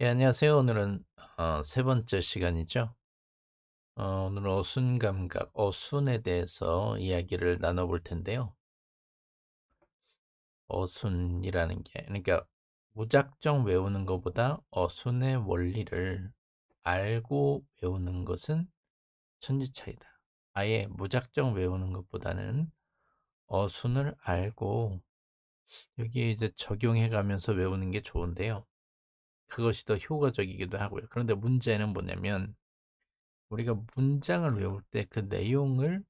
예, 안녕하세요. 오늘은 어, 세 번째 시간이죠. 어, 오늘은 어순감각, 어순에 대해서 이야기를 나눠볼 텐데요. 어순이라는 게, 그러니까 무작정 외우는 것보다 어순의 원리를 알고 외우는 것은 천지 차이다. 아예 무작정 외우는 것보다는 어순을 알고 여기에 이제 적용해 가면서 외우는 게 좋은데요. 그것이 더 효과적이기도 하고요. 그런데 문제는 뭐냐면 우리가 문장을 외울 때 그 내용을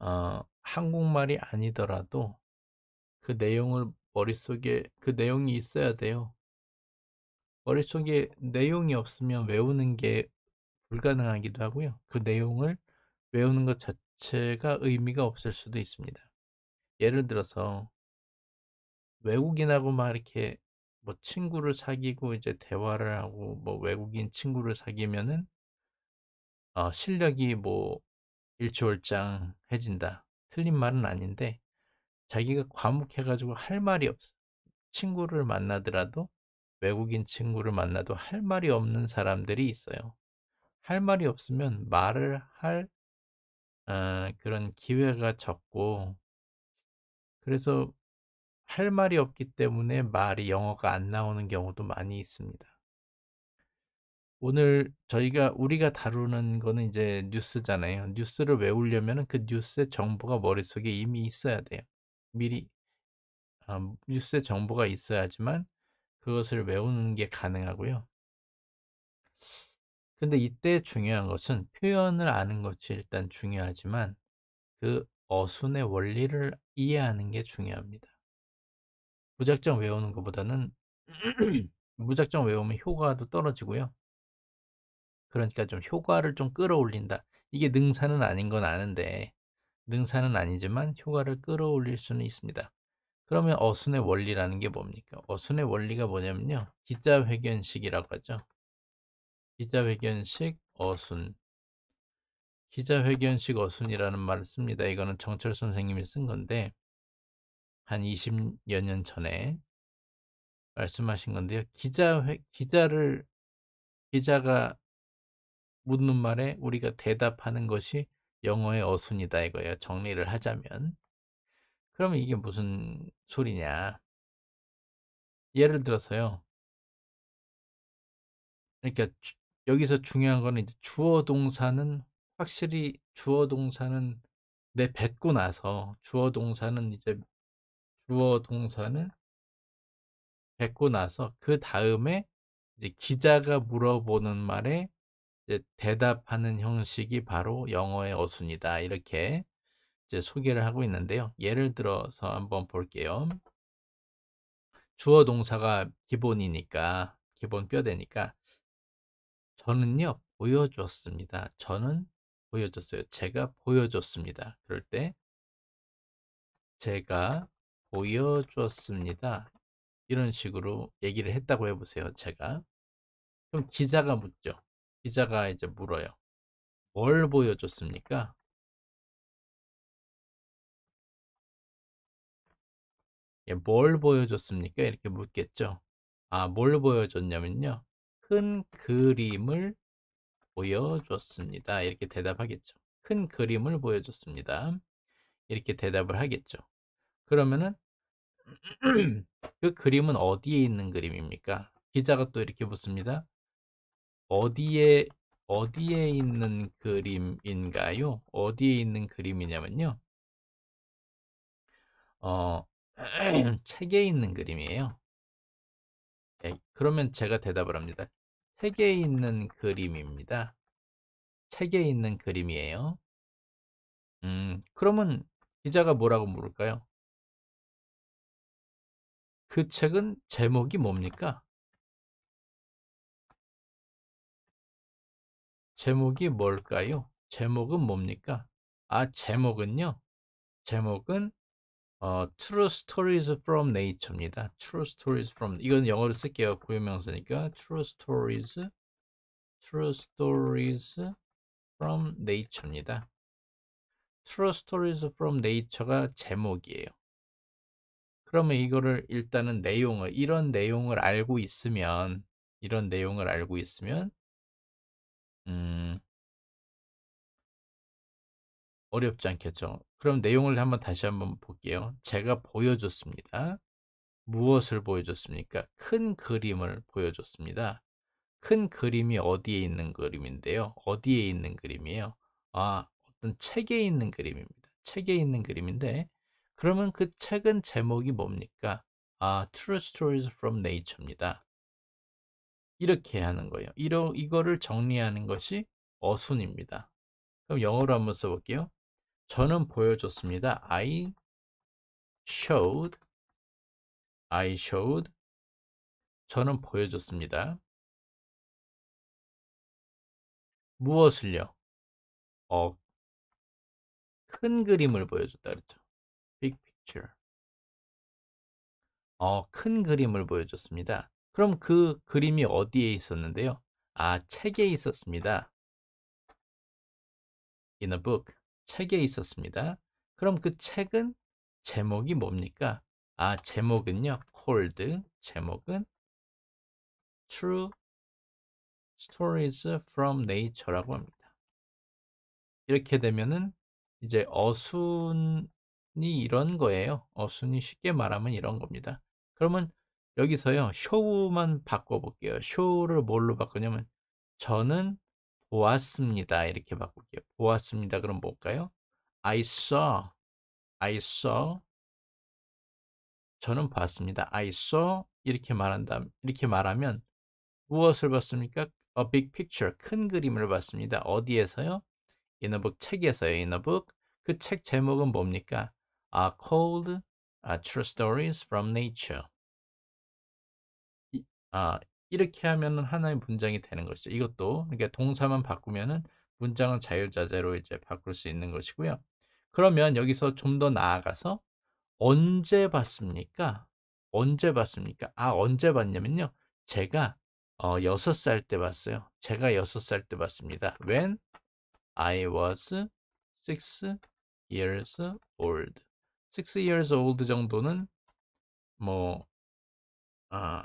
어, 한국말이 아니더라도 그 내용을 머릿속에 그 내용이 있어야 돼요. 머릿속에 내용이 없으면 외우는 게 불가능하기도 하고요. 그 내용을 외우는 것 자체가 의미가 없을 수도 있습니다. 예를 들어서 외국인하고 막 이렇게 뭐 친구를 사귀고 이제 대화를 하고 뭐 외국인 친구를 사귀면은 어, 실력이 뭐 일주월장해진다. 틀린 말은 아닌데 자기가 과묵해가지고 할 말이 없어. 친구를 만나더라도 외국인 친구를 만나도 할 말이 없는 사람들이 있어요. 할 말이 없으면 말을 할 어, 그런 기회가 적고 그래서 할 말이 없기 때문에 말이 영어가 안 나오는 경우도 많이 있습니다. 오늘 저희가 우리가 다루는 거는 이제 뉴스잖아요. 뉴스를 외우려면 그 뉴스의 정보가 머릿속에 이미 있어야 돼요. 미리 아, 뉴스의 정보가 있어야지만 그것을 외우는 게 가능하고요. 근데 이때 중요한 것은 표현을 아는 것이 일단 중요하지만 그 어순의 원리를 이해하는 게 중요합니다. 무작정 외우는 것보다는 무작정 외우면 효과도 떨어지고요. 그러니까 좀 효과를 좀 끌어올린다. 이게 능사는 아닌 건 아는데 능사는 아니지만 효과를 끌어올릴 수는 있습니다. 그러면 어순의 원리라는 게 뭡니까? 어순의 원리가 뭐냐면요. 기자회견식이라고 하죠. 기자회견식 어순. 기자회견식 어순이라는 말을 씁니다. 이거는 정철 선생님이 쓴 건데 한 20여 년 전에 말씀하신 건데요. 기자 회, 기자를 기자가 묻는 말에 우리가 대답하는 것이 영어의 어순이다 이거예요. 정리를 하자면. 그러면 이게 무슨 소리냐? 예를 들어서요. 그러니까 주, 여기서 중요한 거는 이제 주어 동사는 확실히 주어 동사는 내 뱉고 나서 주어 동사는 이제 주어 동사는 뱉고 나서 그 다음에 기자가 물어보는 말에 대답하는 형식이 바로 영어의 어순이다. 이렇게 소개를 하고 있는데요. 예를 들어서 한번 볼게요. 주어 동사가 기본이니까 기본 뼈대니까 저는요 보여줬습니다. 저는 보여줬어요. 제가 보여줬습니다. 그럴 때 제가 보여줬습니다. 이런 식으로 얘기를 했다고 해보세요. 제가. 그럼 기자가 묻죠. 기자가 이제 물어요. 뭘 보여줬습니까? 예, 뭘 보여줬습니까? 이렇게 묻겠죠. 아, 뭘 보여줬냐면요. 큰 그림을 보여줬습니다. 이렇게 대답하겠죠. 큰 그림을 보여줬습니다. 이렇게 대답을 하겠죠. 그러면은 그 그림은 어디에 있는 그림입니까? 기자가 또 이렇게 묻습니다. 어디에 어디에 있는 그림인가요? 어디에 있는 그림이냐면요. 어, 책에 있는 그림이에요. 네, 그러면 제가 대답을 합니다. 책에 있는 그림입니다. 책에 있는 그림이에요. 음, 그러면 기자가 뭐라고 물을까요? 그 책은 제목이 뭡니까? 제목이 뭘까요? 제목은 뭡니까? 아, 제목은요? 제목은 어, True Stories from Nature입니다. True Stories from 이건 영어로 쓸게요. 고유명사니까 True Stories, True Stories from Nature입니다. True Stories from Nature가 제목이에요. 그러면 이거를 일단은 내용을 이런 내용을 알고 있으면 이런 내용을 알고 있으면 음 어렵지 않겠죠. 그럼 내용을 한번 다시 한번 볼게요. 제가 보여줬습니다. 무엇을 보여줬습니까? 큰 그림을 보여줬습니다. 큰 그림이 어디에 있는 그림인데요. 어디에 있는 그림이에요? 아, 어떤 책에 있는 그림입니다. 책에 있는 그림인데 그러면 그 책은 제목이 뭡니까? 아, True Stories from Nature입니다. 이렇게 하는 거예요. 이러, 이거를 정리하는 것이 어순입니다. 그럼 영어로 한번 써볼게요. 저는 보여줬습니다. I showed. I showed. 저는 보여줬습니다. 무엇을요? 어, 큰 그림을 보여줬다 그랬죠. picture. 어, 큰 그림을 보여줬습니다. 그럼 그 그림이 어디에 있었는데요? 아, 책에 있었습니다. In a book. 책에 있었습니다. 그럼 그 책은 제목이 뭡니까? 아, 제목은요. c a l d 제목은 True Stories from Nature라고 합니다. 이렇게 되면은 이제 어순 이런 거예요. 어순이 쉽게 말하면 이런 겁니다. 그러면 여기서요. 쇼우만 바꿔볼게요. 쇼우를 뭘로 바꾸냐면 저는 보았습니다. 이렇게 바꿀게요. 보았습니다. 그럼 뭘까요? I saw. I saw. 저는 봤습니다. I saw. 이렇게 말한다. 이렇게 말하면 무엇을 봤습니까? A big picture. 큰 그림을 봤습니다. 어디에서요? in a book. 책에서요. in a book. 그 책 제목은 뭡니까? are called uh, true stories from nature. 아, 이렇게 하면 하나의 문장이 되는 것이죠. 이것도 그러니까 동사만 바꾸면은 문장을 자율자재로 이제 바꿀 수 있는 것이고요. 그러면 여기서 좀 더 나아가서 언제 봤습니까? 언제 봤습니까? 아 언제 봤냐면요. 제가 어, 6살 때 봤어요. 제가 6살 때 봤습니다. When I was 6 years old. 6 years old 정도는 뭐 아,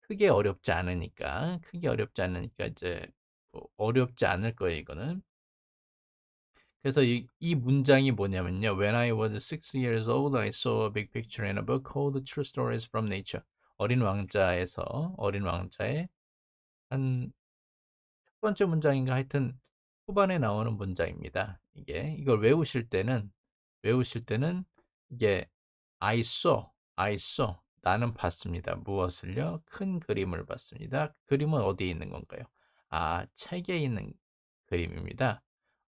크게 어렵지 않으니까 크게 어렵지 않으니까 이제 뭐 어렵지 않을 거예요 이거는 그래서 이, 이 문장이 뭐냐면요 When I was 6 years old I saw a big picture in a book called True Stories from Nature 어린 왕자에서 어린 왕자의 한 첫 번째 문장인가 하여튼 후반에 나오는 문장입니다 이게 이걸 외우실 때는 외우실 때는 이게 I saw, I saw 나는 봤습니다. 무엇을요? 큰 그림을 봤습니다. 그림은 어디에 있는 건가요? 아, 책에 있는 그림입니다.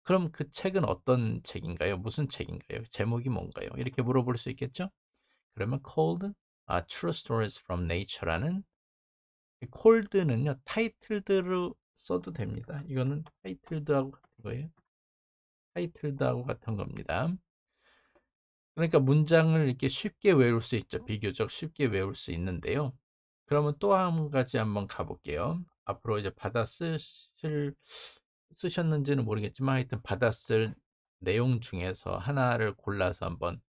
그럼 그 책은 어떤 책인가요? 무슨 책인가요? 제목이 뭔가요? 이렇게 물어볼 수 있겠죠? 그러면 c o l l e d 아, True Stories from Nature라는 콜드는요 타이틀드로 써도 됩니다. 이거는 타이틀드하고 같은 거예요. 타이틀드하고 같은 겁니다. 그러니까 문장을 이렇게 쉽게 외울 수 있죠. 음. 비교적 쉽게 외울 수 있는데요. 그러면 또 한 가지 한번 가볼게요. 앞으로 이제 받아 쓰 쓰셨는지는 모르겠지만 하여튼 받아 쓸 내용 중에서 하나를 골라서 한번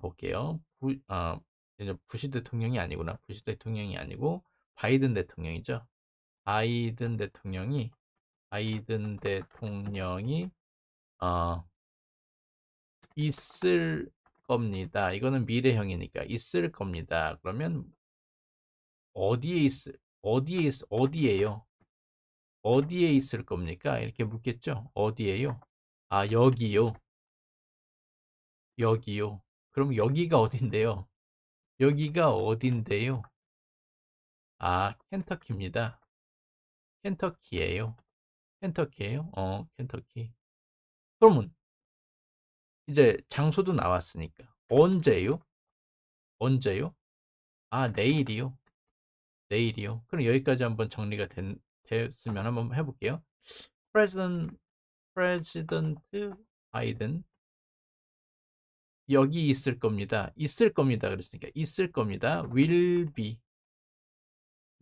볼게요. 부, 어, 이제 부시 대통령이 아니구나. 부시 대통령이 아니고 바이든 대통령이죠. 바이든 대통령이 바이든 대통령이 어, 있을 겁니다. 이거는 미래형이니까 있을 겁니다. 그러면 어디에 있을 어디에 있을 어디에요? 어디에 있을 겁니까? 이렇게 묻겠죠. 어디에요? 아 여기요. 여기요. 그럼 여기가 어딘데요? 여기가 어딘데요? 아 켄터키입니다. 켄터키예요. 켄터키예요? 어 켄터키. 그러면 이제 장소도 나왔으니까 언제요? 언제요? 아 내일이요. 내일이요. 그럼 여기까지 한번 정리가 된, 됐으면 한번 해볼게요. President, President Biden 여기 있을 겁니다. 있을 겁니다. 그랬으니까 있을 겁니다. will be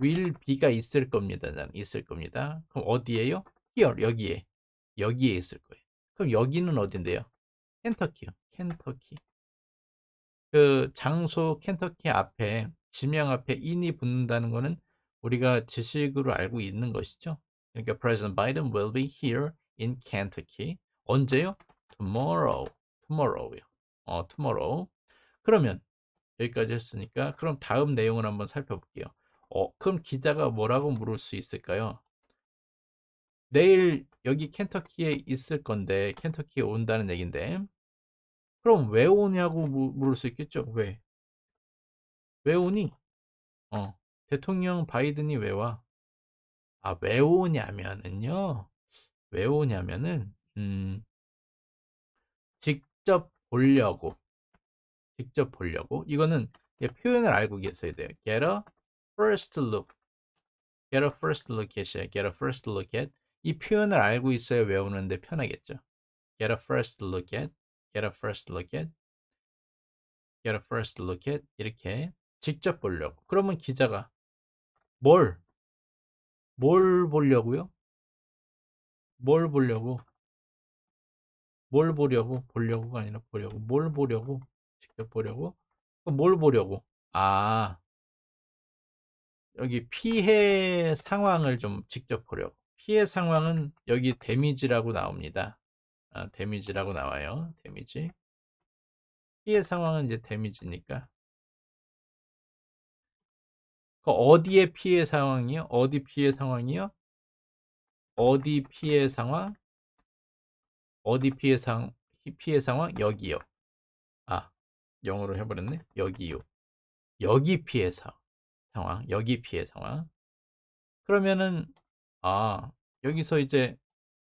will be가 있을 겁니다. 있을 겁니다. 그럼 어디에요? here 여기에 여기에 있을 거예요. 그럼 여기는 어딘데요? 켄터키요. 켄터키. 그 장소 켄터키 앞에 지명 앞에 인이 붙는다는 것은 우리가 지식으로 알고 있는 것이죠. 그러니까 President Biden will be here in Kentucky. 언제요? Tomorrow. Tomorrow요. 어, tomorrow. 그러면 여기까지 했으니까 그럼 다음 내용을 한번 살펴볼게요. 어, 그럼 기자가 뭐라고 물을 수 있을까요? 내일 여기 켄터키에 있을 건데 켄터키에 온다는 얘긴데 그럼 왜 오냐고 물을 수 있겠죠. 왜? 왜 오니? 어, 대통령 바이든이 왜 와? 아, 왜 오냐면은요. 왜 오냐면은 음. 직접 보려고. 직접 보려고. 이거는 표현을 알고 계셔야 돼요. get a first look. get a first look at. get a first look at. 이 표현을 알고 있어야 외우는데 편하겠죠. get a first look at. get a first look at, get a first look at 이렇게 직접 보려고. 그러면 기자가 뭘? 뭘 보려고요? 뭘 보려고? 뭘 보려고? 보려고가 아니라 보려고. 뭘 보려고? 직접 보려고? 어, 뭘 보려고? 아, 여기 피해 상황을 좀 직접 보려고. 피해 상황은 여기 데미지라고 나옵니다. 아, 데미지라고 나와요. 데미지. 피해 상황은 이제 데미지니까. 그어디에 피해 상황이요? 어디 피해 상황이요? 어디 피해 상황? 어디 피해 상 피해 상황? 여기요. 아, 영어로 해버렸네. 여기요. 여기 피해 상황. 여기 피해 상황. 그러면은 아 여기서 이제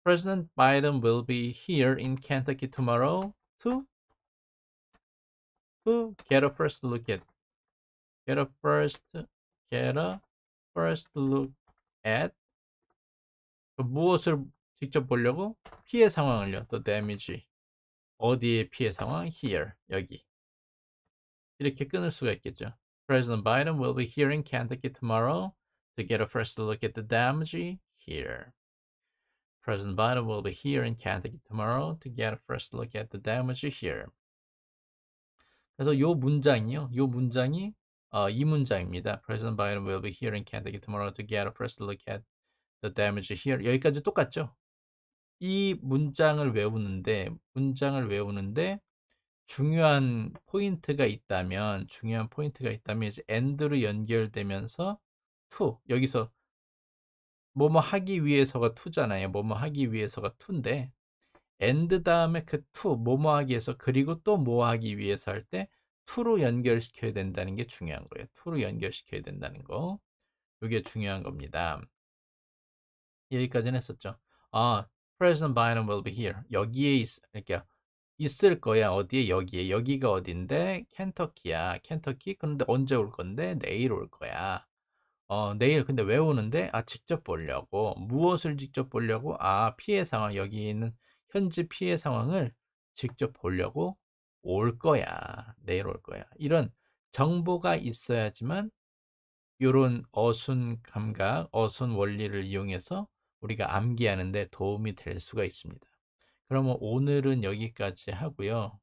President Biden will be here in Kentucky tomorrow to, to get a first look at get a first get a first look at 무엇을 직접 보려고 피해 상황을요. The damage 어디에 피해 상황 here 여기 이렇게 끊을 수가 있겠죠. President Biden will be here in Kentucky tomorrow to get a first look at the damage here. President Biden will be here in Kentucky tomorrow to get a first look at the damage here. 그래서 요 문장이요. 요 문장이 어, 이 문장입니다. President Biden will be here in Kentucky tomorrow to get a first look at the damage here. 여기까지 똑같죠? 이 문장을 외우는데 문장을 외우는데 중요한 포인트가 있다면 중요한 포인트가 있다면 이제 and로 연결되면서 to 여기서 뭐뭐 하기 위해서가 투잖아요. 뭐 뭐 하기 위해서가 투인데 and 다음에 그 to 뭐뭐 하기 위해서 그리고 또 뭐 하기 위해서 할 때 to로 연결시켜야 된다는 게 중요한 거예요. to로 연결시켜야 된다는 거. 이게 중요한 겁니다. 여기까지는 했었죠. 아, present bynum will be here. 여기에 있, 이렇게 있을 거야. 어디에? 여기에. 여기가 어딘데? 켄터키야. 켄터키? 그런데 언제 올 건데? 내일 올 거야. 어, 내일 근데 왜오는데아 직접 보려고 무엇을 직접 보려고 아 피해 상황 여기 있는 현지 피해 상황을 직접 보려고 올 거야 내일 올 거야 이런 정보가 있어야지만 이런 어순 감각 어순 원리를 이용해서 우리가 암기하는데 도움이 될 수가 있습니다. 그러면 오늘은 여기까지 하고요.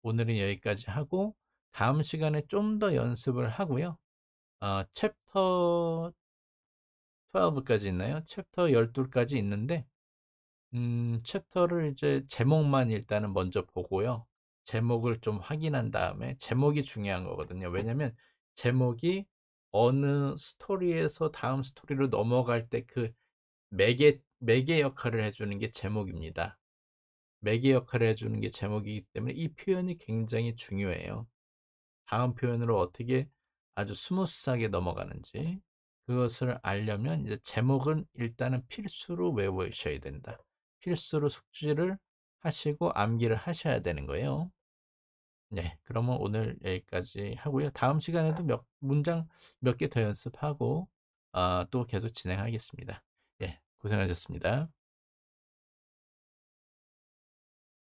오늘은 여기까지 하고 다음 시간에 좀 더 연습을 하고요. 아, 챕터 12까지 있나요? 챕터 12까지 있는데 음, 챕터를 이제 제목만 일단은 먼저 보고요. 제목을 좀 확인한 다음에 제목이 중요한 거거든요. 왜냐면 제목이 어느 스토리에서 다음 스토리로 넘어갈 때 그 매개 매개 역할을 해주는 게 제목입니다. 매개 역할을 해주는 게 제목이기 때문에 이 표현이 굉장히 중요해요. 다음 표현으로 어떻게 아주 스무스하게 넘어가는지 그것을 알려면 이제 제목은 일단은 필수로 외우셔야 된다. 필수로 숙지를 하시고 암기를 하셔야 되는 거예요. 네, 그러면 오늘 여기까지 하고요. 다음 시간에도 몇 문장 몇 개 더 연습하고 어, 또 계속 진행하겠습니다. 예, 고생하셨습니다.